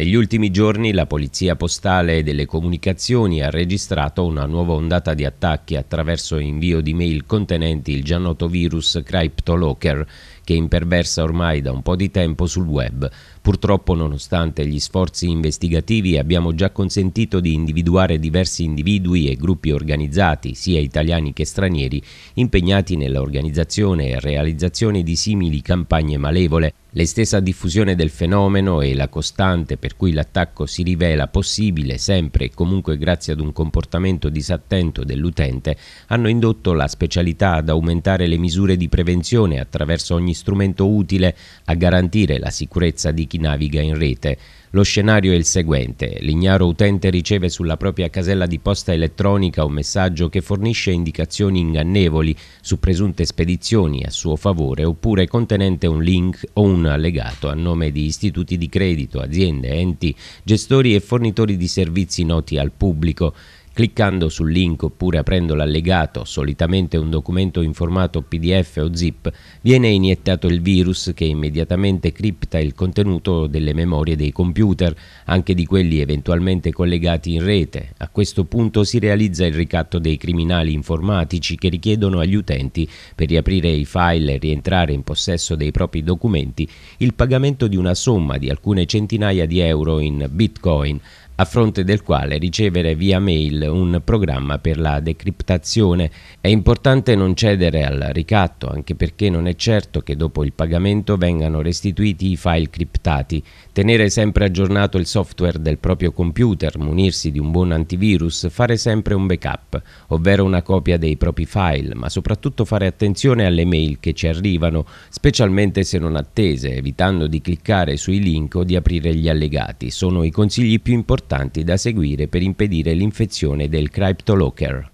Negli ultimi giorni la Polizia Postale e delle Comunicazioni ha registrato una nuova ondata di attacchi attraverso invio di mail contenenti il già noto virus Cryptolocker che imperversa ormai da un po' di tempo sul web. Purtroppo, nonostante gli sforzi investigativi, abbiamo già consentito di individuare diversi individui e gruppi organizzati, sia italiani che stranieri, impegnati nell'organizzazione e realizzazione di simili campagne malevole. L'estesa diffusione del fenomeno e la costante per cui l'attacco si rivela possibile sempre e comunque grazie ad un comportamento disattento dell'utente hanno indotto la specialità ad aumentare le misure di prevenzione attraverso ogni strumento utile a garantire la sicurezza di chi naviga in rete. Lo scenario è il seguente, l'ignaro utente riceve sulla propria casella di posta elettronica un messaggio che fornisce indicazioni ingannevoli su presunte spedizioni a suo favore oppure contenente un link o un allegato a nome di istituti di credito, aziende, enti, gestori e fornitori di servizi noti al pubblico. Cliccando sul link oppure aprendo l'allegato, solitamente un documento in formato PDF o zip, viene iniettato il virus che immediatamente cripta il contenuto delle memorie dei computer, anche di quelli eventualmente collegati in rete. A questo punto si realizza il ricatto dei criminali informatici che richiedono agli utenti, per riaprire i file e rientrare in possesso dei propri documenti, il pagamento di una somma di alcune centinaia di euro in bitcoin, a fronte del quale ricevere via mail un programma per la decriptazione. È importante non cedere al ricatto, anche perché non è certo che dopo il pagamento vengano restituiti i file criptati. Tenere sempre aggiornato il software del proprio computer, munirsi di un buon antivirus, fare sempre un backup, ovvero una copia dei propri file, ma soprattutto fare attenzione alle mail che ci arrivano, specialmente se non attese, evitando di cliccare sui link o di aprire gli allegati. Sono i consigli più importanti importanti da seguire per impedire l'infezione del Cryptolocker.